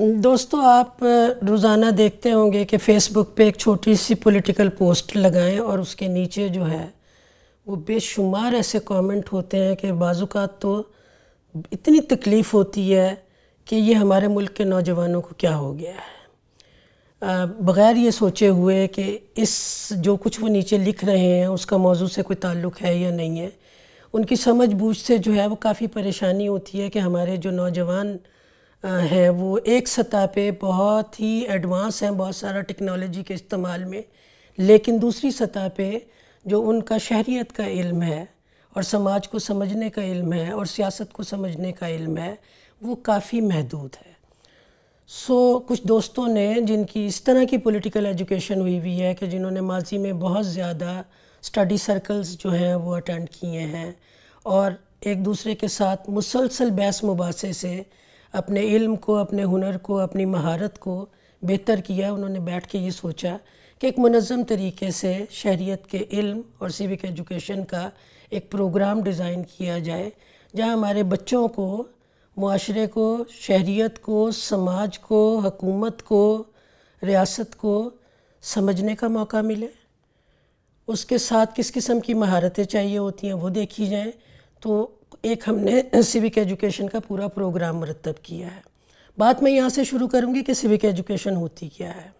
दोस्तों आप रोज़ाना देखते होंगे कि फ़ेसबुक पे एक छोटी सी पॉलिटिकल पोस्ट लगाएं और उसके नीचे जो है वो बेशुमार ऐसे कमेंट होते हैं कि बाज़ात तो इतनी तकलीफ़ होती है कि ये हमारे मुल्क के नौजवानों को क्या हो गया है बग़ैर ये सोचे हुए कि इस जो कुछ वो नीचे लिख रहे हैं उसका मौजू से कोई ताल्लुक़ है या नहीं है उनकी समझ बूझ से जो है वो काफ़ी परेशानी होती है कि हमारे जो नौजवान हैं वो एक सतह पे बहुत ही एडवांस हैं बहुत सारा टेक्नोलॉजी के इस्तेमाल में लेकिन दूसरी सतह पे जो उनका शहरीत का इल्म है और समाज को समझने का इल्म है और सियासत को समझने का इल्म है वो काफ़ी महदूद है सो so, कुछ दोस्तों ने जिनकी इस तरह की पॉलिटिकल एजुकेशन हुई हुई है कि जिन्होंने माजी में बहुत ज़्यादा स्टडी सर्कल्स जो हैं वो अटेंड किए हैं और एक दूसरे के साथ मुसलसल बहस मुबासे से अपने इल्म को अपने हुनर को अपनी महारत को बेहतर किया उन्होंने बैठ के ये सोचा कि एक मनज़म तरीके से शहरीत के इल्म और सिविक एजुकेशन का एक प्रोग्राम डिज़ाइन किया जाए जहाँ हमारे बच्चों को माशरे को शहरीत को समाज को हकूमत को रियासत को समझने का मौका मिले उसके साथ किस किस्म की महारतें चाहिए होती हैं वो देखी जाएँ तो एक हमने सिविक एजुकेशन का पूरा प्रोग्राम मरतब किया है बात मैं यहाँ से शुरू करूँगी कि सिविक एजुकेशन होती क्या है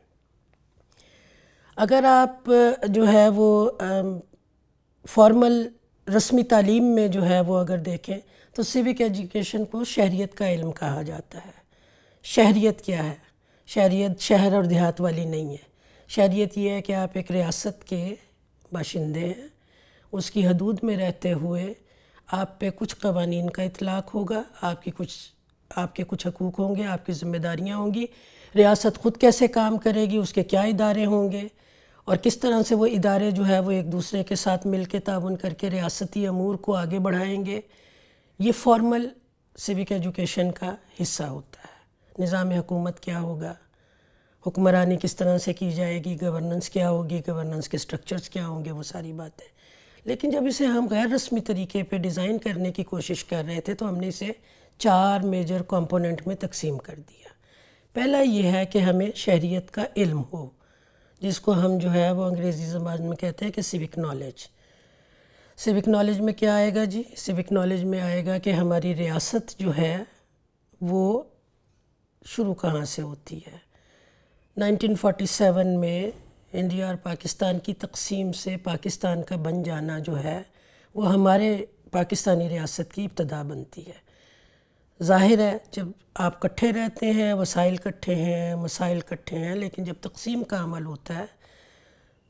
अगर आप जो है वो फॉर्मल रस्मी तालीम में जो है वो अगर देखें तो सिविक एजुकेशन को शहरीत का इल्म कहा जाता है शहरीत क्या है शहरीत शहर और देहात वाली नहीं है शहरीत ये है कि आप एक रियासत के बाशिंदे हैं उसकी हदूद में रहते हुए आप पे कुछ कवानीन का इतलाक़ होगा आपकी कुछ आपके कुछ हकूक़ होंगे आपकी ज़िम्मेदारियाँ होंगी रियासत ख़ुद कैसे काम करेगी उसके क्या इदारे होंगे और किस तरह से वो इदारे जो है वो एक दूसरे के साथ मिल के ताउन करके रियासती अमूर को आगे बढ़ाएँगे ये फॉर्मल सिविक एजुकेशन का हिस्सा होता है निज़ाम हुकूमत क्या होगा हुक्मरानी किस तरह से की जाएगी गवर्नेंस क्या होगी गवर्नेंस के स्ट्रक्चर्स क्या होंगे वो सारी बातें लेकिन जब इसे हम गैर रस्मी तरीके पे डिज़ाइन करने की कोशिश कर रहे थे तो हमने इसे चार मेजर कंपोनेंट में तकसीम कर दिया पहला ये है कि हमें शहरीत का इल्म हो जिसको हम जो है वो अंग्रेज़ी जबान में कहते हैं कि सिविक नॉलेज सिविक नॉलेज में क्या आएगा जी सिविक नॉलेज में आएगा कि हमारी रियासत जो है वो शुरू कहाँ से होती है 1947 में इंडिया और पाकिस्तान की तकसीम से पाकिस्तान का बन जाना जो है वो हमारे पाकिस्तानी रियासत की इब्तदा बनती है ज़ाहिर है जब आप इकट्ठे रहते हैं वसाइल इकट्ठे हैं मसाइल इकट्ठे हैं लेकिन जब तकसीम का अमल होता है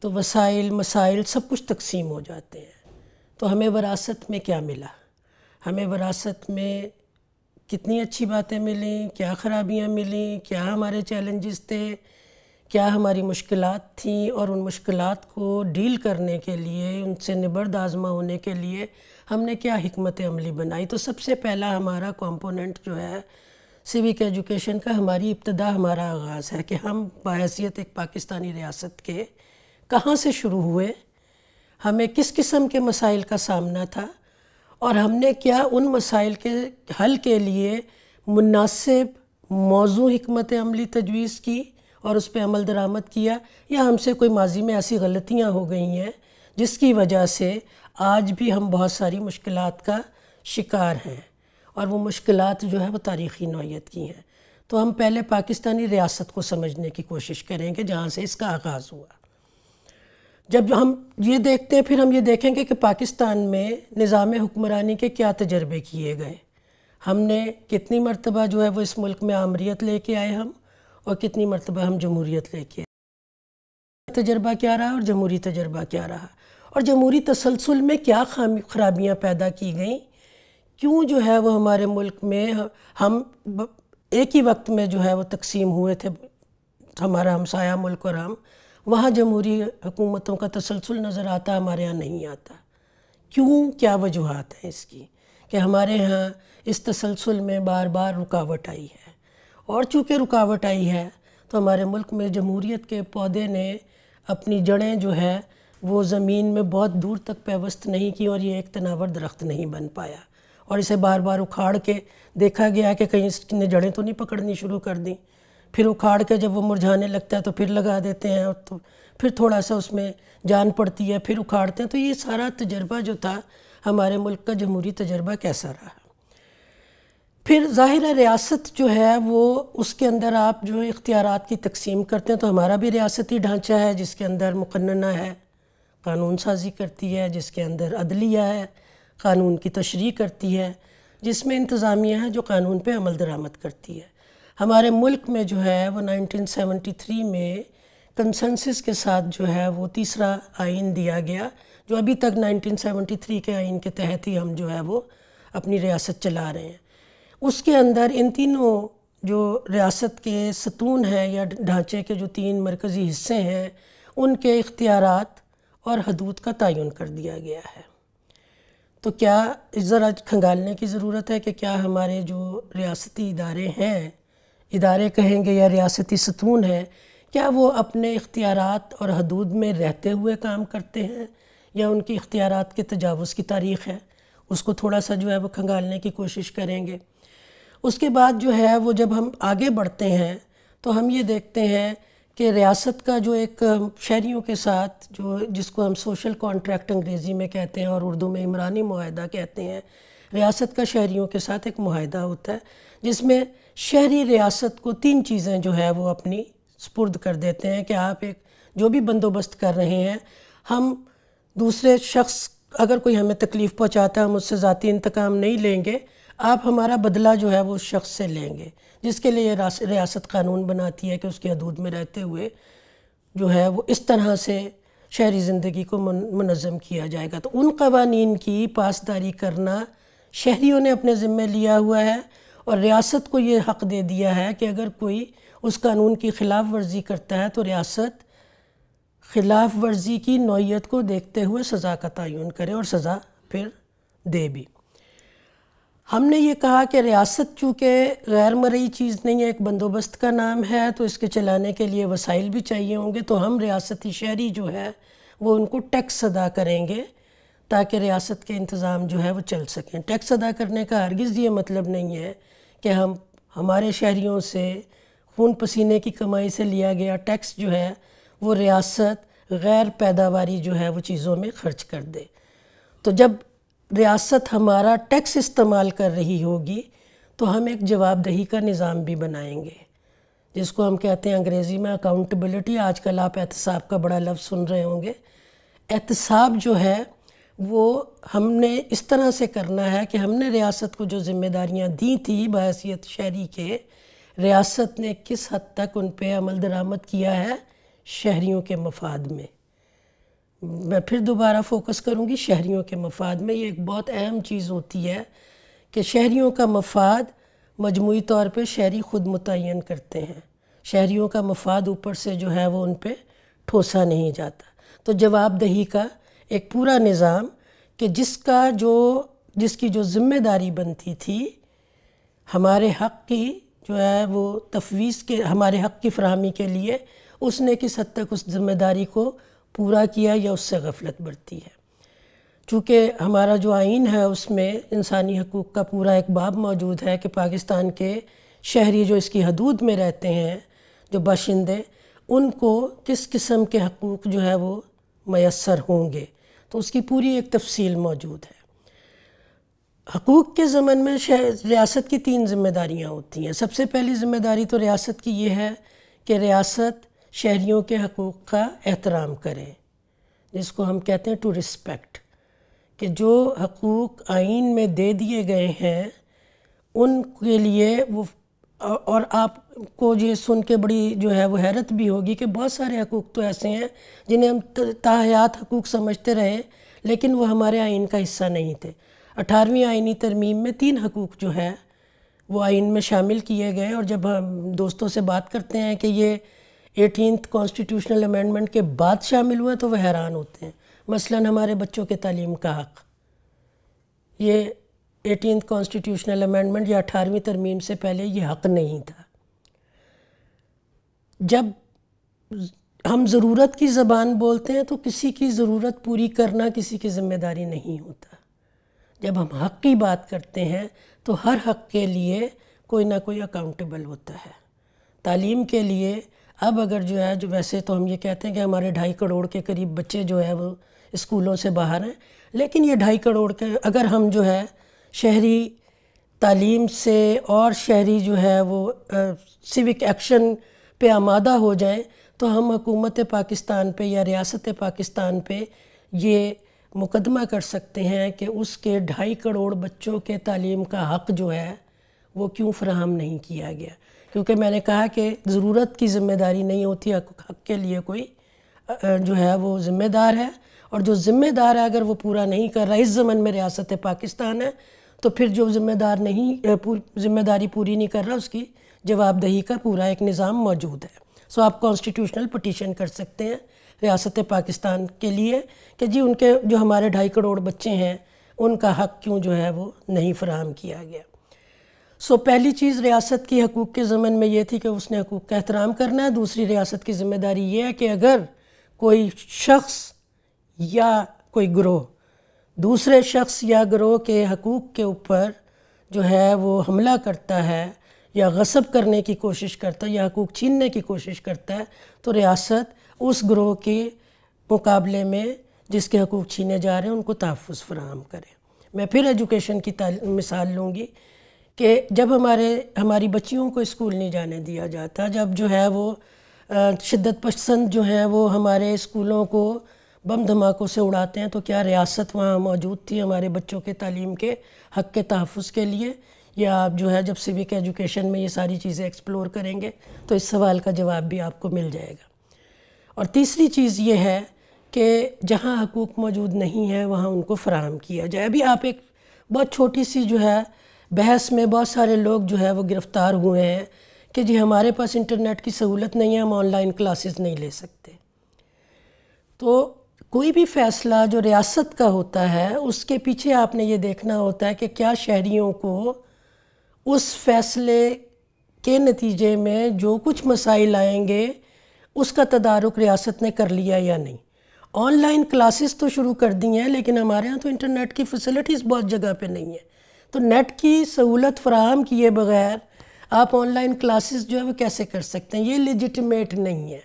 तो वसाइल मसाइल सब कुछ तकसीम हो जाते हैं तो हमें वरासत में क्या मिला हमें वरासत में कितनी अच्छी बातें मिली क्या ख़राबियाँ मिली क्या हमारे चैलेंजेस थे क्या हमारी मुश्किल थी और उन मुश्किल को डील करने के लिए उनसे निबर्द आज़मा होने के लिए हमने क्या हमत अमली बनाई तो सबसे पहला हमारा कॉम्पोनेंट जो है सिविक एजुकेशन का हमारी इब्तदा हमारा आगाज़ है कि हम बाहसीत एक पाकिस्तानी रियासत के कहाँ से शुरू हुए हमें किस किस्म के मसाइल का सामना था और हमने क्या उन मसाइल के हल के लिए मुनासिब मौजू हमत अमली तजवीज़ की और उस पर अमल दरामद किया या हमसे कोई माजी में ऐसी गलतियाँ हो गई हैं जिसकी वजह से आज भी हम बहुत सारी मुश्किल का शिकार हैं और वो मुश्किल जो है वो तारीख़ी नौीयत की हैं तो हम पहले पाकिस्तानी रियासत को समझने की कोशिश करेंगे जहाँ से इसका आगाज़ हुआ जब हम ये देखते हैं फिर हम ये देखेंगे कि पाकिस्तान में निज़ाम हुक्मरानी के क्या तजर्बे किए गए हमने कितनी मरतबा जो है वो इस मुल्क में आमरीत लेके आए हम और कितनी मरतबा हम जमहूरीत लेके तजर्बा क्या रहा और जमहूरी तजर्बा क्या रहा और जमहूरी तसलसल में क्या खराबियाँ पैदा की गई क्यों जो है वह हमारे मुल्क में हम एक ही वक्त में जो है वह तकसीम हुए थे हमारा हमसाया मुल्क और हम वहाँ जमहूरी हुकूमतों का तसलसल नज़र आता हमारे यहाँ नहीं आता क्यों क्या वजूहत हैं इसकी कि हमारे यहाँ इस तसलसल में बार बार रुकावट आई है और चूँकि रुकावट आई है तो हमारे मुल्क में जमहूरीत के पौधे ने अपनी जड़ें जो है वो ज़मीन में बहुत दूर तक पेवस्त नहीं की और ये एक तनावर दरख्त नहीं बन पाया और इसे बार बार उखाड़ के देखा गया कि कहीं इसने जड़ें तो नहीं पकड़नी शुरू कर दी फिर उखाड़ के जब वो मुरझाने लगता है तो फिर लगा देते हैं और तो फिर थोड़ा सा उसमें जान पड़ती है फिर उखाड़ते हैं तो ये सारा तजर्बा जो था हमारे मुल्क का जमहूरी तजर्बा कैसा रहा फिर ज़ाहिर रियासत जो है वो उसके अंदर आप जो इख्तियार की तकसीम करते हैं तो हमारा भी रियासती ढांचा है जिसके अंदर मुकन्ना है कानून साजी करती है जिसके अंदर अदलिया है कानून की तशरी करती है जिसमें इंतज़ामिया है जो कानून पर अमल दरामद करती है हमारे मुल्क में जो है वो नाइनटीन थ्री में कंसनसिस के साथ जो है वो तीसरा आइन दिया गया जो अभी तक 1973 के आइन के तहत ही हम जो है वो अपनी रियासत चला रहे हैं उसके अंदर इन तीनों जो रियासत के सतून हैं या ढांचे के जो तीन मरकज़ी हिस्से हैं उनके इख्तियार और हदूद का तयन कर दिया गया है तो क्या ज़रा खंगालने की ज़रूरत है कि क्या हमारे जो रियासती इदारे हैं इदारे कहेंगे या रियासती सतून हैं क्या वो अपने इख्तियार और हदूद में रहते हुए काम करते हैं या उनके इख्तियारत के तजावज़ की तारीख़ है उसको थोड़ा सा जो है वो खंगालने की कोशिश करेंगे उसके बाद जो है वो जब हम आगे बढ़ते हैं तो हम ये देखते हैं कि रियासत का जो एक शहरीों के साथ जो जिसको हम सोशल कॉन्ट्रैक्ट अंग्रेज़ी में कहते हैं और उर्दू में इमरानी माहदा कहते हैं रियासत का शहरीों के साथ एक माहदा होता है जिसमें शहरी रियासत को तीन चीज़ें जो है वो अपनी स्पुर्द कर देते हैं कि आप एक जो भी बंदोबस्त कर रहे हैं हम दूसरे शख्स अगर कोई हमें तकलीफ़ पहुँचाता है हम उससे ज़ाती इंतकाम नहीं लेंगे आप हमारा बदला जो है वो उस शख्स से लेंगे जिसके लिए रियासत कानून बनाती है कि उसके हदूद में रहते हुए जो है वो इस तरह से शहरी ज़िंदगी को मनज़म किया जाएगा तो उन कवानीन की पासदारी करना शहरीों ने अपने ज़िम्मे लिया हुआ है और रियासत को ये हक़ दे दिया है कि अगर कोई उस कानून की ख़िलाफ़ वर्जी करता है तो रियासत ख़िलाफ़ वर्जी की नौीयत को देखते हुए सज़ा का तयन करे और सज़ा फिर दे भी हमने ये कहा कि रियासत चूँकि गैर मरई चीज़ नहीं है एक बंदोबस्त का नाम है तो इसके चलाने के लिए वसाइल भी चाहिए होंगे तो हम रियासती शहरी जो है वो उनको टैक्स अदा करेंगे ताकि रियासत के इंतज़ाम जो है वो चल सकें टैक्स अदा करने का हरगज़ ये मतलब नहीं है कि हम हमारे शहरीों से खून पसीने की कमाई से लिया गया टैक्स जो है वो रियासत गैर पैदावारी जो है वो चीज़ों में खर्च कर दे तो जब रियासत हमारा टैक्स इस्तेमाल कर रही होगी तो हम एक जवाबदही का निज़ाम भी बनाएंगे जिसको हम कहते हैं अंग्रेज़ी में अकाउंटेबिलिटी आजकल आप एहतसाब का बड़ा लफ्ज़ सुन रहे होंगे एहतसाब जो है वो हमने इस तरह से करना है कि हमने रियासत को जो ज़िम्मेदारियाँ दी थी बहसीत शहरी के रियासत ने किस हद तक उन पर अमल दरामद किया है शहरीों के मफाद में मैं फिर दोबारा फोकस करूँगी शहरीों के मफाद में ये एक बहुत अहम चीज़ होती है कि शहरीों का मफाद मजमू तौर पर शहरी ख़ुद मुतन करते हैं शहरीों का मफाद ऊपर से जो है वो उन पर ठोसा नहीं जाता तो जवाबदही का एक पूरा निज़ाम कि जिसका जो जिसकी जो ज़िम्मेदारी बनती थी हमारे हक़ की जो है वो तफवीज़ के हमारे हक़ की फ्राहमी के लिए उसने किस हद तक उस ज़िम्मेदारी को पूरा किया या उससे गफलत बढ़ती है चूँकि हमारा जो आइन है उसमें इंसानी हकूक़ का पूरा एक बाब मौजूद है कि पाकिस्तान के शहरी जो इसकी हदूद में रहते हैं जो बाशिंदे उनको किस किस्म के हकूक़ जो है वो मैसर होंगे तो उसकी पूरी एक तफसील मौजूद है हकूक़ के ज़मन में रियासत की तीन जिम्मेदारियाँ होती हैं सबसे पहली ज़िम्मेदारी तो रियासत की ये है कि रियासत शहरीों के हकूक़ का एहतराम करें जिसको हम कहते हैं टू रिस्पेक्ट कि जो हकूक़ आइन में दे दिए गए हैं उनके लिए वो और आपको ये सुन के बड़ी जो है वो हैरत भी होगी कि बहुत सारे हकूक़ तो ऐसे हैं जिन्हें हम ताहयात हकूक़ समझते रहे लेकिन वो हमारे आइन का हिस्सा नहीं थे अठारहवीं आइनी तरमीम में तीन हकूक़ जो है वो आइन में शामिल किए गए और जब हम दोस्तों से बात करते हैं कि ये एटीन कॉन्स्टिट्यूशनल अमेंडमेंट के बाद शामिल हुआ तो वह हैरान होते हैं मसलन हमारे बच्चों के तालीम का हक़ ये एटीन कॉन्स्टिट्यूशनल अमेंडमेंट या अठारहवीं तरमीम से पहले ये हक़ नहीं था जब हम ज़रूरत की ज़बान बोलते हैं तो किसी की ज़रूरत पूरी करना किसी की ज़िम्मेदारी नहीं होता जब हम हक़ की बात करते हैं तो हर हक़ के लिए कोई ना कोई अकाउंटेबल होता है तालीम के लिए अब अगर जो है जो वैसे तो हम ये कहते हैं कि हमारे ढाई करोड़ के करीब बच्चे जो है वो स्कूलों से बाहर हैं लेकिन ये ढाई करोड़ के अगर हम जो है शहरी तालीम से और शहरी जो है वो सिविक एक्शन पे आमादा हो जाएं तो हम हकूमत पाकिस्तान पे या रियासत पाकिस्तान पे ये मुकदमा कर सकते हैं कि उसके ढाई करोड़ बच्चों के तालीम का हक़ जो है वो क्यों फ्राहम नहीं किया गया क्योंकि मैंने कहा कि ज़रूरत की ज़िम्मेदारी नहीं होती हक, हक के लिए कोई जो है वो ज़िम्मेदार है और जो ज़िम्मेदार है अगर वो पूरा नहीं कर रहा इस ज़मन में रियासत पाकिस्तान है तो फिर जो ज़िम्मेदार नहीं ज़िम्मेदारी पूरी नहीं कर रहा उसकी जवाबदही का पूरा एक निज़ाम मौजूद है सो आप कॉन्स्टिट्यूशनल पटिशन कर सकते हैं रियासत पाकिस्तान के लिए कि जी उनके जो हमारे ढाई करोड़ बच्चे हैं उनका हक क्यों जो है वो नहीं फ्राहम किया गया सो पहली चीज़ रियासत की हकूक़ के ज़मन में ये थी कि उसने हकूक़ का एहतराम करना है दूसरी रियासत की ज़िम्मेदारी यह है कि अगर कोई शख्स या कोई ग्रोह दूसरे शख्स या ग्रोह के हकूक़ के ऊपर जो है वो हमला करता है या गसब करने की कोशिश करता है या हकूक़ छीनने की कोशिश करता है तो रियासत उस ग्रोह के मुकाबले में जिसके हकूक़ छीने जा रहे हैं उनको तहफ़ फ़राहम करें मैं फिर एजुकेशन की मिसाल लूँगी कि जब हमारे हमारी बच्चियों को स्कूल नहीं जाने दिया जाता जब जो है वो शिद्दत पसंद जो है वो हमारे स्कूलों को बम धमाकों से उड़ाते हैं तो क्या रियासत वहाँ मौजूद थी हमारे बच्चों के तालीम के हक़ के तहफ़ के लिए या आप जो है जब सिविक एजुकेशन में ये सारी चीज़ें एक्सप्लोर करेंगे तो इस सवाल का जवाब भी आपको मिल जाएगा और तीसरी चीज़ ये है कि जहाँ हकूक़ मौजूद नहीं है वहाँ उनको फ़राहम किया जाए अभी आप एक बहुत छोटी सी जो है बहस में बहुत सारे लोग जो है वो गिरफ़्तार हुए हैं कि जी हमारे पास इंटरनेट की सहूलत नहीं है हम ऑनलाइन क्लासेस नहीं ले सकते तो कोई भी फ़ैसला जो रियासत का होता है उसके पीछे आपने ये देखना होता है कि क्या शहरीों को उस फैसले के नतीजे में जो कुछ मसाइल आएंगे उसका तदारक रियासत ने कर लिया या नहीं ऑनलाइन क्लासेस तो शुरू कर दी हैं लेकिन हमारे यहाँ तो इंटरनेट की फैसिलिटीज़ बहुत जगह पे नहीं है तो नेट की सहूलत फ्राहम किए बगैर आप ऑनलाइन क्लासेस जो है वो कैसे कर सकते हैं ये लिजिटमेट नहीं है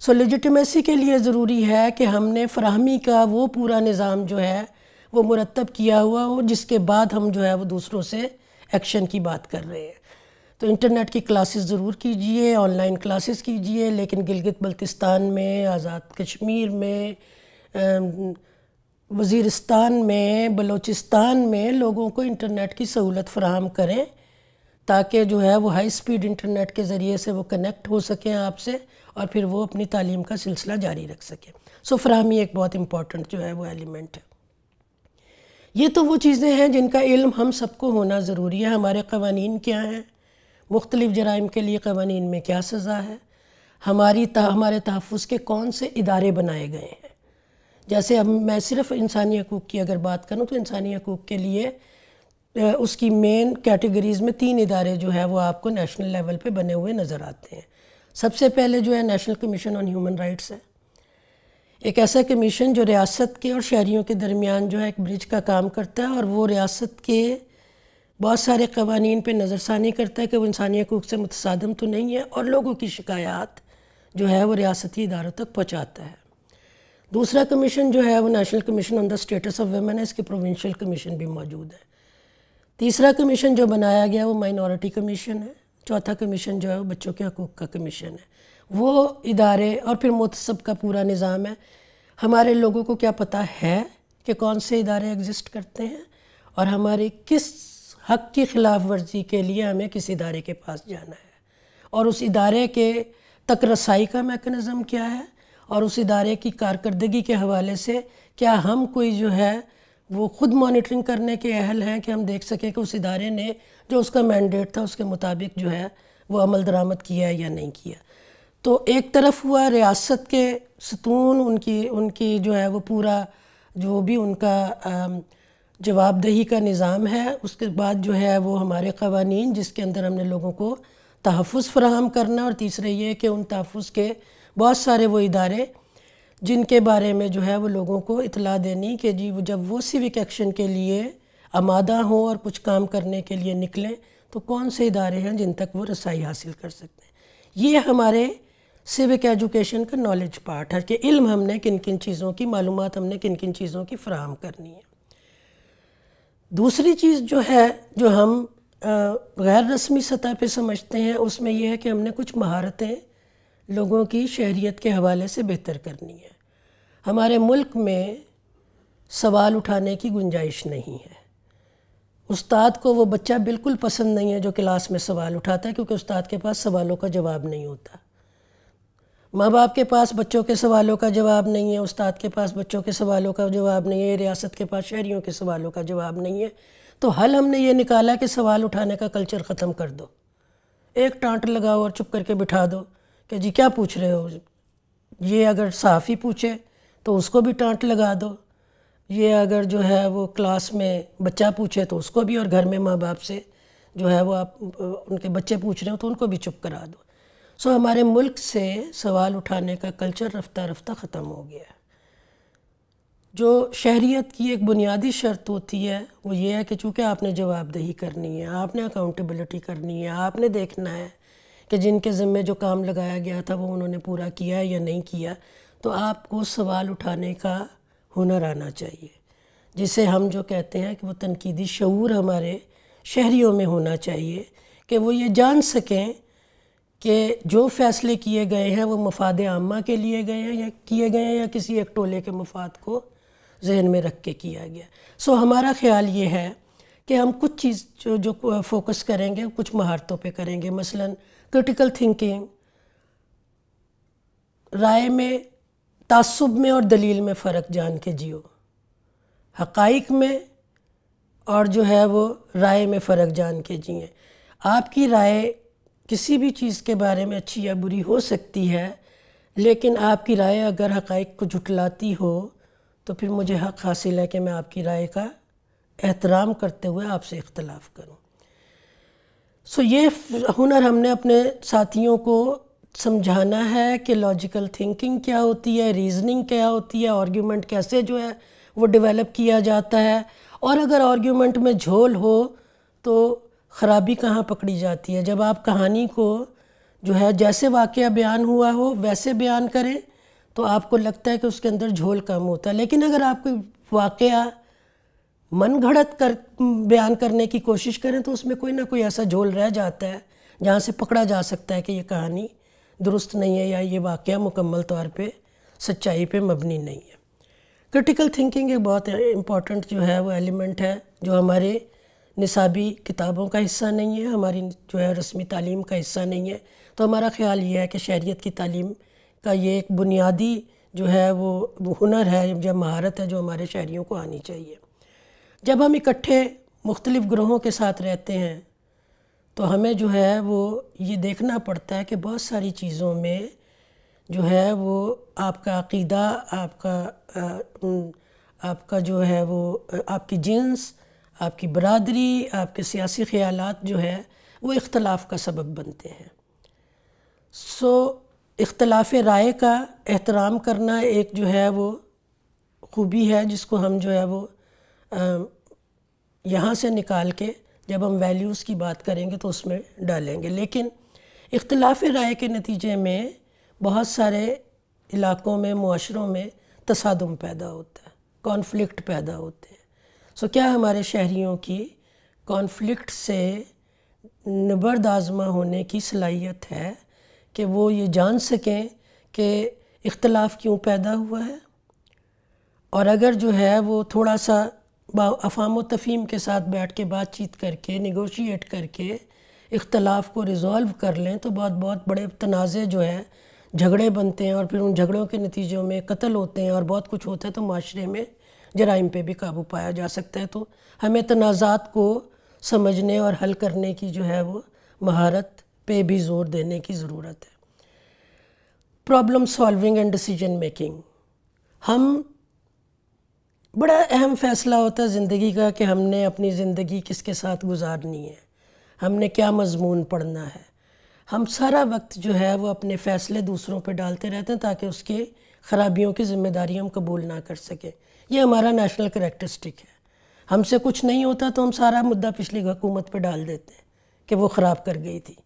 सो so, लिजिटमेसी के लिए ज़रूरी है कि हमने फ्राहमी का वो पूरा निज़ाम जो है वो मुरतब किया हुआ हो जिसके बाद हम जो है वो दूसरों से एक्शन की बात कर रहे हैं तो इंटरनेट की क्लासेस ज़रूर कीजिए ऑनलाइन क्लासेस कीजिए लेकिन गिलगित बल्तिस्तान में आज़ाद कश्मीर में वज़ीरस्तान में बलूचिस्तान में लोगों को इंटरनेट की सहूलत फ्राहम करें ताकि जो है वो हाई स्पीड इंटरनेट के ज़रिए से वो कनेक्ट हो सकें आपसे और फिर वो अपनी तालीम का सिलसिला जारी रख सकें सो फ्राहमी एक बहुत इम्पॉर्टेंट जो है वो एलिमेंट है ये तो वो चीज़ें हैं जिनका इल्म हम सबको होना ज़रूरी है हमारे कवानीन क्या हैं मुख्तलिफ़ जराइम के लिए कवानीन में क्या सज़ा है हमारी ता, हमारे तहफ़ के कौन से इदारे बनाए गए हैं जैसे हम मैं सिर्फ इंसानी हकूक़ की अगर बात करूँ तो इंसानी हकूक़ के लिए उसकी मेन कैटेगरीज़ में तीन इदारे जो है वो आपको नेशनल लेवल पे बने हुए नज़र आते हैं सबसे पहले जो है national commission on human rights है एक ऐसा कमीशन जो रियासत के और शहरीों के दरमियान जो है एक ब्रिज का काम करता है और वो रियासत के बहुत सारे कवानी पर नज़रसानी करता है कि वो इंसानी हकूक़ से मुतसादम तो नहीं है और लोगों की शिकायत जो है वो रियासती इदारों तक पहुँचाता है दूसरा कमीशन जो है वो national commission on the status of women है इसके प्रोविंशियल कमीशन भी मौजूद है तीसरा कमीशन जो बनाया गया वो माइनॉरिटी कमीशन है चौथा कमीशन जो है वो बच्चों के हकूक़ का कमीशन है वो इदारे और फिर मोतसब का पूरा निज़ाम है हमारे लोगों को क्या पता है कि कौन से इदारे एग्ज़िस्ट करते हैं और हमारे किस हक की ख़िलाफ़ वर्जी के लिए हमें किस इदारे के पास जाना है और उस इदारे के तक रसाई का मेकनिज़म क्या है और उस इदारे की कारकर्दगी के हवाले से क्या हम कोई जो है वो ख़ुद मॉनिटरिंग करने के अहल हैं कि हम देख सकें कि उस इदारे ने जो उसका मैंडेट था उसके मुताबिक जो है वो अमल दरामद किया है या नहीं किया तो एक तरफ हुआ रियासत के सतून उनकी उनकी जो है वो पूरा जो भी उनका जवाबदही का निज़ाम है उसके बाद जो है वो हमारे कवानीन जिसके अंदर हमने लोगों को तहफ़ फ़राहम करना और तीसरे ये कि उन तहफ़ के बहुत सारे वो इदारे जिनके बारे में जो है वो लोगों को इतला देनी कि जी जब वो सिविक एक्शन के लिए आमादा हों और कुछ काम करने के लिए निकलें तो कौन से इदारे हैं जिन तक वो रसाई हासिल कर सकते हैं ये हमारे सिविक एजुकेशन का नॉलेज पार्ट है कि इल्म हमने किन किन चीज़ों की मालूम हमने किन किन चीज़ों की फ़राहम करनी है दूसरी चीज़ जो है जो हम गैर रस्मी सतह पर समझते हैं उसमें यह है कि हमने कुछ महारतें लोगों की शहरीत के हवाले से बेहतर करनी है हमारे मुल्क में सवाल उठाने की गुंजाइश नहीं है उस्ताद को वो बच्चा बिल्कुल पसंद नहीं है जो क्लास में सवाल उठाता है क्योंकि उस्ताद के पास सवालों का जवाब नहीं होता माँ बाप के पास बच्चों के सवालों का जवाब नहीं है उस्ताद के पास बच्चों के सवालों का जवाब नहीं है रियासत के पास शहरीों के सवालों का जवाब नहीं है तो हल हमने ये निकाला कि सवाल उठाने का कल्चर ख़त्म कर दो एक टांट लगाओ और चुप करके बिठा दो कि जी क्या पूछ रहे हो ये अगर साफ़ी पूछे तो उसको भी टांट लगा दो ये अगर जो है वो क्लास में बच्चा पूछे तो उसको भी और घर में माँ बाप से जो है वो आप उनके बच्चे पूछ रहे हो तो उनको भी चुप करा दो सो हमारे मुल्क से सवाल उठाने का कल्चर रफ्ता रफ्ता ख़त्म हो गया जो शहरीत की एक बुनियादी शर्त होती है वो ये है कि चूँकि आपने जवाबदेही करनी है आपने अकाउंटेबिलिटी करनी है आपने देखना है कि जिनके ज़िम्मे जो काम लगाया गया था वो उन्होंने पूरा किया या नहीं किया तो आपको सवाल उठाने का हुनर आना चाहिए जिसे हम जो कहते हैं कि वो तनकीदी शूर हमारे शहरीों में होना चाहिए कि वो ये जान सकें कि जो फ़ैसले किए गए हैं वो मफाद आमा के लिए गए हैं या किए गए हैं या किसी एक टोले के मफाद को जहन में रख के किया गया सो हमारा ख्याल ये है कि हम कुछ चीज़ जो जो फोकस करेंगे कुछ महारतों पे करेंगे मसलन क्रिटिकल थिंकिंग राय में तसब में और दलील में फ़र्क जान के जियो हकाइक में और जो है वो राय में फ़र्क जान के जिए आपकी राय किसी भी चीज़ के बारे में अच्छी या बुरी हो सकती है लेकिन आपकी राय अगर हकाइक को झुटलाती हो तो फिर मुझे हक़ हासिल है कि मैं आपकी राय का एहतराम करते हुए आपसे इख्तलाफ करूँ सो ये हुनर हमने अपने साथियों को समझाना है कि लॉजिकल थिंकिंग क्या होती है रीजनिंग क्या होती है आर्ग्यूमेंट कैसे जो है वो डेवलप किया जाता है और अगर आर्ग्यूमेंट में झोल हो तो ख़राबी कहाँ पकड़ी जाती है जब आप कहानी को जो है जैसे वाक्य बयान हुआ हो वैसे बयान करें तो आपको लगता है कि उसके अंदर झोल कम होता है लेकिन अगर आपको वाक़ मन घड़त कर बयान करने की कोशिश करें तो उसमें कोई ना कोई ऐसा झोल रह जाता है जहाँ से पकड़ा जा सकता है कि ये कहानी दुरुस्त नहीं है या ये वाक्य मुकम्मल तौर पर सच्चाई पे मबनी नहीं है क्रिटिकल थिंकिंग एक बहुत इम्पॉर्टेंट जो है वो एलिमेंट है जो हमारे निसाबी किताबों का हिस्सा नहीं है हमारी जो है रस्मी तालीम का हिस्सा नहीं है तो हमारा ख्याल ये है कि शहरीत की तालीम का ये एक बुनियादी जो है वो हुनर है या महारत है जो हमारे शहरीों को आनी चाहिए जब हम इकट्ठे मुख्तलिफ़ ग्रहों के साथ रहते हैं तो हमें जो है वो ये देखना पड़ता है कि बहुत सारी चीज़ों में जो है वो आपका अकीदा आपका आपका जो है वो आपकी जिन्स आपकी बरदरी आपके सियासी ख्याल जो है वो इख्तलाफ का सबब बनते हैं सो इख्तलाफ राय का एहतराम करना एक जो है वो खूबी है जिसको हम जो है वो यहाँ से निकाल के जब हम वैल्यूज़ की बात करेंगे तो उसमें डालेंगे लेकिन इख्तलाफ राय के नतीजे में बहुत सारे इलाकों में माशरों में तसादम पैदा होता है कॉन्फ्लिक्ट पैदा होते हैं सो क्या हमारे शहरीों की कॉन्फ्लिक्ट से नबर्द आज़मा होने की सलाहियत है कि वो ये जान सकें कि इख्तलाफ क्यों पैदा हुआ है और अगर जो है वो थोड़ा सा अफाम तफ़ीम के साथ बैठ के बातचीत करके निगोशिएट करके इख्तलाफ को रिज़ॉल्व कर लें तो बहुत बहुत बड़े तनाज़े जो हैं झगड़े बनते हैं और फिर उन झगड़ों के नतीजों में कत्ल होते हैं और बहुत कुछ होता है तो माशरे में जराइम पे भी काबू पाया जा सकता है तो हमें तनाज़ात को समझने और हल करने की जो है वो महारत पे भी ज़ोर देने की ज़रूरत है problem solving and decision making हम बड़ा अहम फ़ैसला होता है ज़िंदगी का कि हमने अपनी ज़िंदगी किसके साथ गुजारनी है हमने क्या मजमून पढ़ना है हम सारा वक्त जो है वो अपने फ़ैसले दूसरों पर डालते रहते हैं ताकि उसके ख़राबियों की ज़िम्मेदारी हम कबूल ना कर सकें ये हमारा नेशनल करेक्टरिस्टिक है हमसे कुछ नहीं होता तो हम सारा मुद्दा पिछली हुकूमत पर डाल देते हैं कि वो ख़राब कर गई थी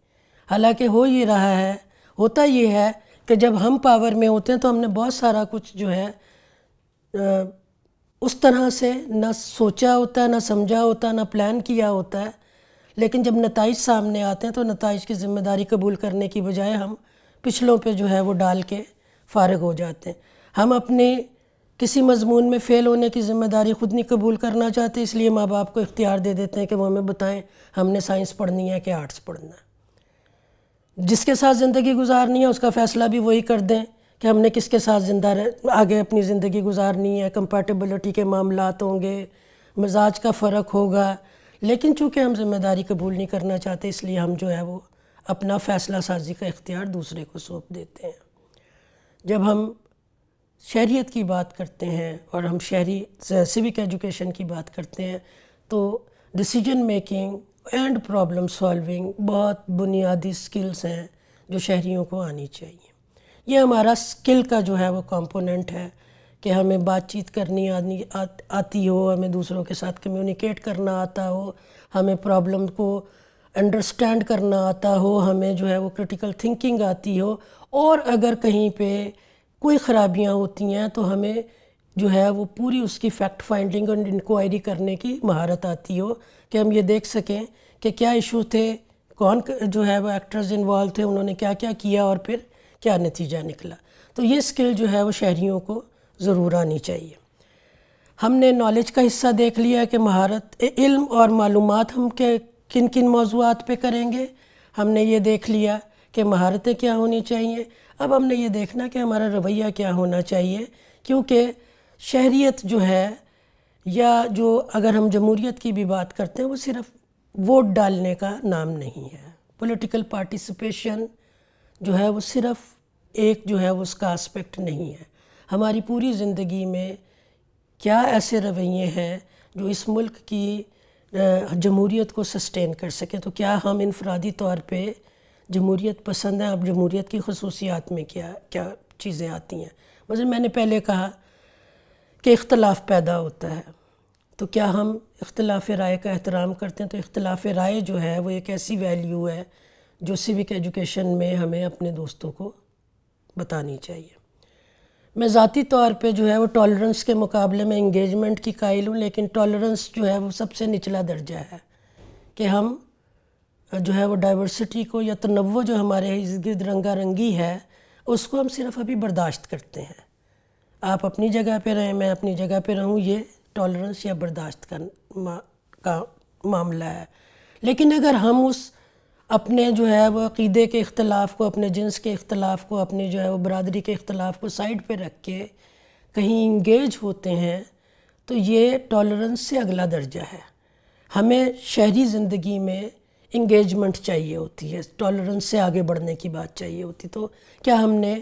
हालांकि हो ये रहा है होता ये है कि जब हम पावर में होते हैं तो हमने बहुत सारा कुछ जो है उस तरह से ना सोचा होता है ना समझा होता है ना प्लान किया होता है लेकिन जब नतज सामने आते हैं तो नतज की ज़िम्मेदारी कबूल करने की बजाय हम पिछलों पे जो है वो डाल के फारग हो जाते हैं हम अपने किसी मजमून में फ़ेल होने की ज़िम्मेदारी ख़ुद नहीं कबूल करना चाहते इसलिए माँ बाप को इख्तियार दे देते हैं कि वो हमें बताएं हमने साइंस पढ़नी है कि आर्ट्स पढ़ना है जिसके साथ ज़िंदगी गुजारनी है उसका फ़ैसला भी वही कर दें कि हमने किसके साथ ज़िंदा आगे अपनी ज़िंदगी गुजारनी है कंपैटिबिलिटी के मामला होंगे मिजाज का फ़र्क होगा लेकिन चूँकि हम जिम्मेदारी कबूल नहीं करना चाहते इसलिए हम जो है वो अपना फ़ैसला साजी का इख्तियार दूसरे को सौंप देते हैं जब हम शहरीत की बात करते हैं और हम शहरी सिविक एजुकेशन की बात करते हैं तो decision making and problem solving बहुत बुनियादी स्किल्स हैं जो शहरीों को आनी चाहिए ये हमारा स्किल का जो है वो कंपोनेंट है कि हमें बातचीत करनी आदमी आ, आती हो हमें दूसरों के साथ कम्युनिकेट करना आता हो हमें प्रॉब्लम को अंडरस्टैंड करना आता हो हमें जो है वो क्रिटिकल थिंकिंग आती हो और अगर कहीं पे कोई ख़राबियाँ होती हैं तो हमें जो है वो पूरी उसकी फैक्ट फाइंडिंग और इंक्वायरी करने की महारत आती हो कि हम ये देख सकें कि क्या इशू थे कौन जो है वो एक्टर्स इन्वॉल्व थे उन्होंने क्या क्या किया और फिर क्या नतीजा निकला तो ये स्किल जो है वो शहरीों को ज़रूर आनी चाहिए हमने नॉलेज का हिस्सा देख लिया कि महारत इल्म और मालूम हम के किन किन मौजूद पे करेंगे हमने ये देख लिया कि महारतें क्या होनी चाहिए अब हमने ये देखना कि हमारा रवैया क्या होना चाहिए क्योंकि शहरीत जो है या जो अगर हम जमहूरीत की भी बात करते हैं वो सिर्फ वोट डालने का नाम नहीं है पॉलिटिकल पार्टिसिपेशन जो है वो सिर्फ एक जो है उसका एस्पेक्ट नहीं है हमारी पूरी ज़िंदगी में क्या ऐसे रवैये हैं जो इस मुल्क की जमहूरीत को सस्टेन कर सकें तो क्या हम इनफरादी तौर पर जमहूरीत पसंद है अब जमहूरीत की खसूसियात में क्या क्या चीज़ें आती हैं मतलब मैंने पहले कहा कि इख्तलाफ पैदा होता है तो क्या हम इख्तलाफ राय का एहतराम करते हैं तो इख्तलाफ राय जो है वो एक ऐसी वैल्यू है जो सिविक एजुकेशन में हमें अपने दोस्तों को बतानी चाहिए मैं ज़ाती तौर पे जो है वो टॉलरेंस के मुकाबले में इंगेजमेंट की कायल हूँ लेकिन टॉलरेंस जो है वो सबसे निचला दर्जा है कि हम जो है वो डाइवर्सिटी को या तनवो जो हमारे गिर्द रंगा रंगी है उसको हम सिर्फ अभी बर्दाश्त करते हैं आप अपनी जगह पे रहें मैं अपनी जगह पे रहूँ ये टॉलरेंस या बर्दाश्त का मा, का मामला है लेकिन अगर हम उस अपने जो है वो अक़ीदे के अख्तिलाफ़ को अपने जिन्स के अख्तिलाफ़ को अपने जो है वो बरदरी के अख्तिलाफ़ को साइड पर रख के कहीं इंगेज होते हैं तो ये टॉलरेंस से अगला दर्जा है हमें शहरी ज़िंदगी में इंगेजमेंट चाहिए होती है टॉलरेंस से आगे बढ़ने की बात चाहिए होती तो क्या हमने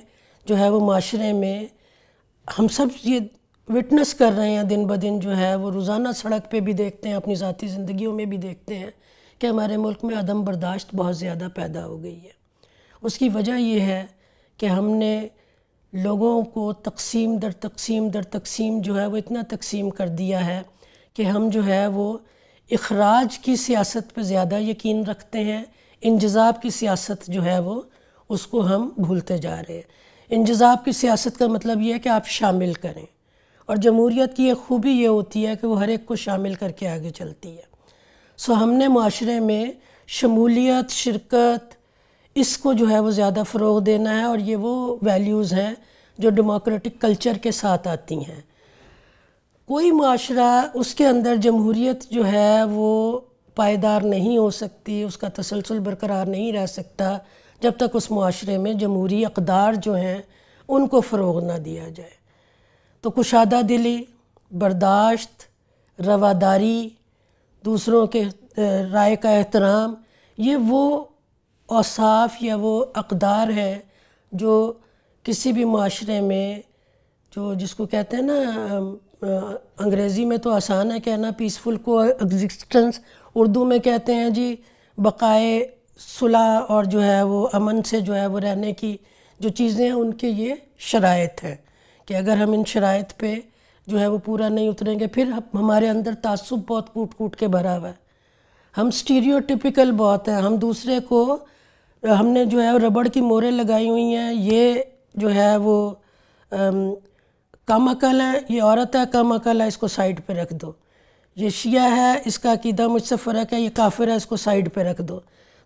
जो है वो माशरे में हम सब ये विटनेस कर रहे हैं दिन ब दिन जो है वो रोज़ाना सड़क पे भी देखते हैं अपनी ज़ाती ज़िंदगियों में भी देखते हैं કે ہمارے ملک મે આદમ برداشت બહોત જ્યાદા પેદા હો ગઈ હૈ ઉસકી વજહ યે હૈ કે હમણે લોગો કો તકસીમ દર તકસીમ દર તકસીમ જો હે વો ઇતના તકસીમ કર દિયા હૈ કે હમ જો હે વો ઇખરાજ કી સિયાસત પે જ્યાદા યકીન રખતે હૈ ઇન્જીઝаб કી સિયાસત જો હે વો ઉસકો હમ ભૂલતે જા રહે હૈ ઇન્જીઝаб કી સિયાસત કા મતલબ યે હૈ કે આપ શામિલ કરે ઓર જમૂરિયત કી એ ખુબી યે હોતી હૈ કે વો હરેક કો શામિલ કરકે આગે ચલતી હૈ सो हमने माशरे में शमूलियत शिरकत इसको जो है वो ज़्यादा फ़रोग देना है और ये वो वैल्यूज़ हैं जो डेमोक्रेटिक कल्चर के साथ आती हैं कोई माशरा उसके अंदर जमहूरीत जो है वो पायदार नहीं हो सकती उसका तसलसल बरकरार नहीं रह सकता जब तक उस माशरे में जमहूरी अकदार जो हैं उनको फ़रोग ना दिया जाए तो कुशादा दिली बर्दाश्त रवादारी दूसरों के राय का एहतराम ये वो औसाफ या वो अकदार हैं जो किसी भी माशरे में जो जिसको कहते हैं ना अंग्रेज़ी में तो आसान है कहना पीसफुल को एग्जिस्टेंस उर्दू में कहते हैं जी बकाए सुलह और जो है वो अमन से जो है वो रहने की जो चीज़ें हैं उनके ये शरात है कि अगर हम इन शरात पर जो है वो पूरा नहीं उतरेंगे फिर हमारे अंदर तासुब बहुत कूट कूट के भरा हुआ है हम स्टीरियोटिपिकल बहुत हैं हम दूसरे को हमने जो है रबड़ की मोरें लगाई हुई हैं ये जो है वो अम, कम अकल है ये औरत है कम अकल है इसको साइड पे रख दो ये शिया है इसका अकीदा मुझसे फ़र्क है ये काफिर है इसको साइड पे रख दो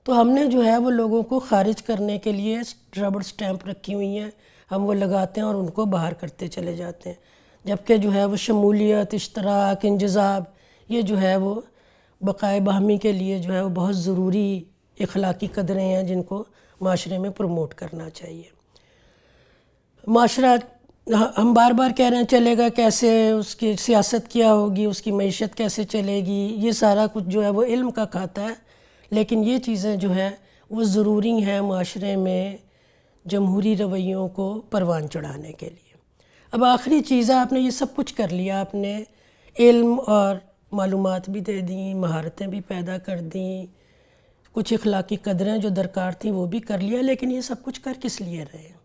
तो हमने जो है वो लोगों को खारिज करने के लिए रबड़ स्टैंप रखी हुई हैं हम वो लगाते हैं और उनको बाहर करते चले जाते हैं जबकि जो है वो शमूलियत इश्तराक इंजाब ये जो है वो बकाए बहमी के लिए जो है वो बहुत ज़रूरी इखलाकी कदरें हैं जिनको माशरे में प्रमोट करना चाहिए माशरा हम बार बार कह रहे हैं चलेगा कैसे उसकी सियासत क्या होगी उसकी मीशत कैसे चलेगी ये सारा कुछ जो है वो इल्म का खाता है लेकिन ये चीज़ें जो हैं वो ज़रूरी हैं माशरे में जमहूरी रवैयों को परवान चढ़ाने के लिए अब आखिरी चीज़ है आपने ये सब कुछ कर लिया आपने इल्म और मालूम भी दे दी महारतें भी पैदा कर दी कुछ इखलाकी कदरें जो दरकार थी वो भी कर लिया लेकिन ये सब कुछ कर किस लिए रहे हैं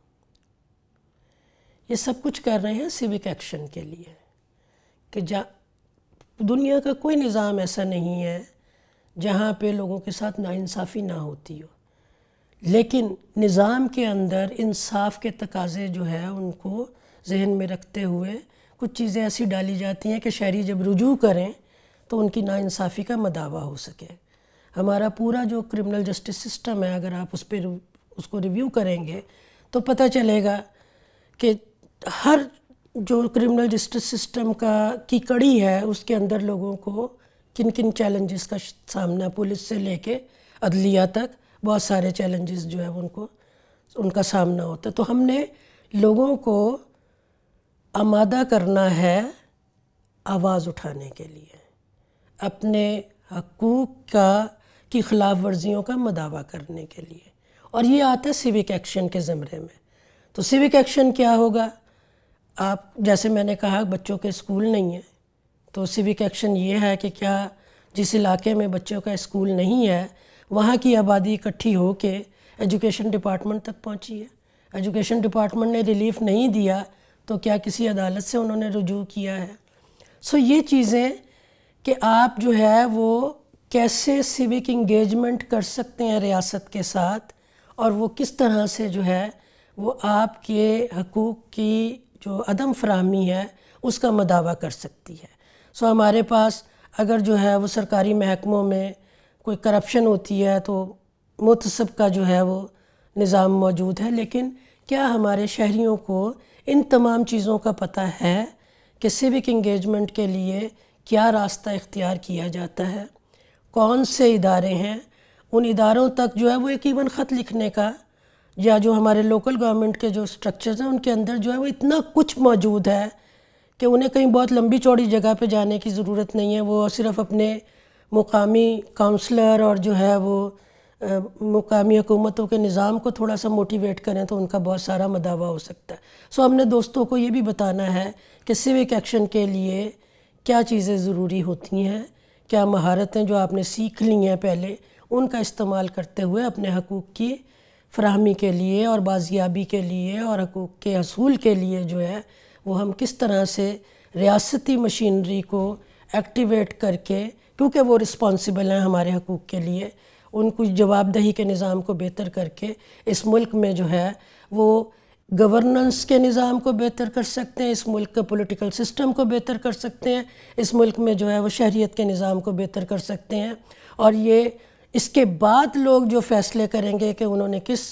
ये सब कुछ कर रहे हैं सिविक एक्शन के लिए कि जा दुनिया का कोई निज़ाम ऐसा नहीं है जहाँ पे लोगों के साथ नाइंसाफ़ी ना होती हो लेकिन निज़ाम के अंदर इंसाफ के तकाजे जो है उनको जहन में रखते हुए कुछ चीज़ें ऐसी डाली जाती हैं कि शहरी जब रुजू करें तो उनकी नाानसाफ़ी का मदावा हो सके हमारा पूरा जो क्रिमिनल जस्टिस सिस्टम है अगर आप उस पर उसको रिव्यू करेंगे तो पता चलेगा कि हर जो क्रिमिनल जस्टिस सिस्टम का की कड़ी है उसके अंदर लोगों को किन किन चैलेंजेस का सामना पुलिस से लेके अदलिया तक बहुत सारे चैलेंजेस जो है उनको उनका सामना होता है तो हमने लोगों को आमादा करना है आवाज़ उठाने के लिए अपने हकूक़ का की ख़िलाफ़ वर्जियों का मदावा करने के लिए और ये आता है सिविक एक्शन के ज़मरे में तो सिविक एक्शन क्या होगा आप जैसे मैंने कहा बच्चों के स्कूल नहीं है तो सिविक एक्शन ये है कि क्या जिस इलाके में बच्चों का स्कूल नहीं है वहाँ की आबादी इकट्ठी हो के एजुकेशन डिपार्टमेंट तक पहुँची है एजुकेशन डिपार्टमेंट ने रिलीफ नहीं दिया तो क्या किसी अदालत से उन्होंने रजू किया है सो ये चीज़ें कि आप जो है वो कैसे सिविक इंगेजमेंट कर सकते हैं रियासत के साथ और वो किस तरह से जो है वो आपके हकूक़ की जो अदम फ्राहमी है उसका मदावा कर सकती है सो हमारे पास अगर जो है वो सरकारी महकमों में कोई करप्शन होती है तो मुतसब का जो है वो निज़ाम मौजूद है लेकिन क्या हमारे शहरीों को इन तमाम चीज़ों का पता है कि सिविक इंगेजमेंट के लिए क्या रास्ता इख्तियार किया जाता है कौन से इदारे हैं उन इदारों तक जो है वो एक इवन ख़त लिखने का या जो हमारे लोकल गवर्नमेंट के जो स्ट्रक्चर्स हैं उनके अंदर जो है वो इतना कुछ मौजूद है कि उन्हें कहीं बहुत लंबी चौड़ी जगह पे जाने की ज़रूरत नहीं है वो सिर्फ़ अपने मुकामी काउंसलर और जो है वो मुकामी हुकूमतों के निज़ाम को थोड़ा सा मोटिवेट करें तो उनका बहुत सारा मदावा हो सकता है सो हमने दोस्तों को ये भी बताना है कि सिविक एक्शन के लिए क्या चीज़ें ज़रूरी होती हैं क्या महारतें जो आपने सीख ली हैं पहले उनका इस्तेमाल करते हुए अपने हकूक़ की फ्राहमी के लिए और बाजियाबी के लिए और हकूक़ के असूल के लिए जो है वो हम किस तरह से रियासती मशीनरी को एक्टिवेट करके क्योंकि वो रिस्पॉन्सिबल हैं हमारे हकूक़ के लिए उन कुछ जवाबदही के निज़ाम को बेहतर करके इस मुल्क में जो है वो गवर्नेंस के निज़ाम को बेहतर कर सकते हैं इस मुल्क के पॉलिटिकल सिस्टम को बेहतर कर सकते हैं इस मुल्क में जो है वो शहरीत के निज़ाम को बेहतर कर सकते हैं और ये इसके बाद लोग जो फ़ैसले करेंगे कि उन्होंने किस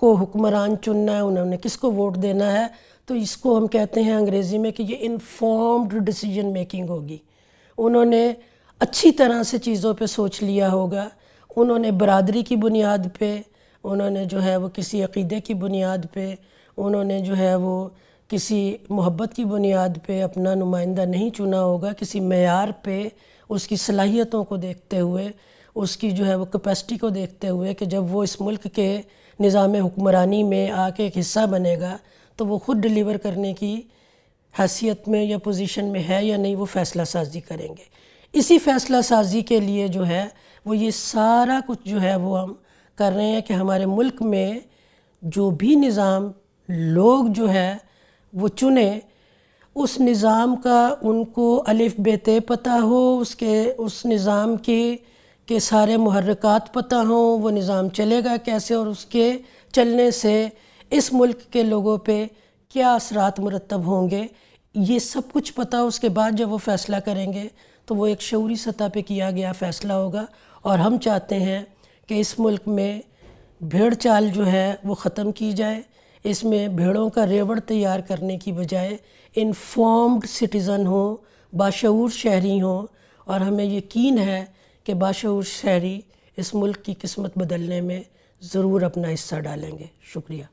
को हुक्मरान चुनना है उन्होंने किसको वोट देना है तो इसको हम कहते हैं अंग्रेज़ी में कि ये इन्फॉर्म्ड डिसीजन मेकिंग होगी उन्होंने अच्छी तरह से चीज़ों पे सोच लिया होगा उन्होंने बरदरी की बुनियाद पर उन्होंने जो है वो किसी अक़ीदे की बुनियाद पर उन्होंने जो है वो किसी मोहब्बत की बुनियाद पर अपना नुमाइंदा नहीं चुना होगा किसी मैार पर उसकी सलाहियतों को देखते हुए उसकी जो है वो कैपेसिटी को देखते हुए कि जब वो इस मुल्क के निज़ाम हुक्मरानी में आके एक हिस्सा बनेगा तो वो ख़ुद डिलीवर करने की हैसियत में या पोजीशन में है या नहीं वो फ़ैसला साजी करेंगे इसी फैसला साजी के लिए जो है वो ये सारा कुछ जो है वो हम कर रहे हैं कि हमारे मुल्क में जो भी निज़ाम लोग जो है वो चुने उस निज़ाम का उनको अलिफ बेते पता हो उसके उस निज़ाम के के सारे महरक़ात पता हों वो निज़ाम चलेगा कैसे और उसके चलने से इस मुल्क के लोगों पे क्या असरात मुरतब होंगे ये सब कुछ पता उसके बाद जब वो फ़ैसला करेंगे तो वो एक शूरी सतह पे किया गया फ़ैसला होगा और हम चाहते हैं कि इस मुल्क में भेड़ चाल जो है वो ख़त्म की जाए इसमें भेड़ों का रेवड़ तैयार करने की बजाय इनफॉर्म्ड सिटीज़न हो बाशूर शहरी हों और हमें यकीन है कि बाशूर शहरी इस मुल्क की किस्मत बदलने में ज़रूर अपना हिस्सा डालेंगे शुक्रिया